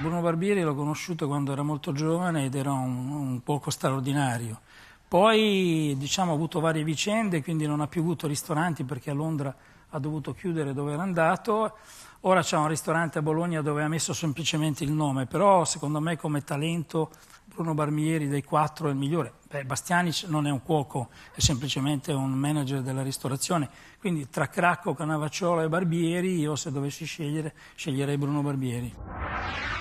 Bruno Barbieri l'ho conosciuto quando era molto giovane ed era un, un poco straordinario. Poi diciamo, ha avuto varie vicende, quindi non ha più avuto ristoranti perché a Londra ha dovuto chiudere dove era andato. Ora c'è un ristorante a Bologna dove ha messo semplicemente il nome, però secondo me come talento Bruno Barbieri dei quattro è il migliore. Beh, Bastianic non è un cuoco, è semplicemente un manager della ristorazione. Quindi tra Cracco, Canavacciola e Barbieri, io se dovessi scegliere, sceglierei Bruno Barbieri.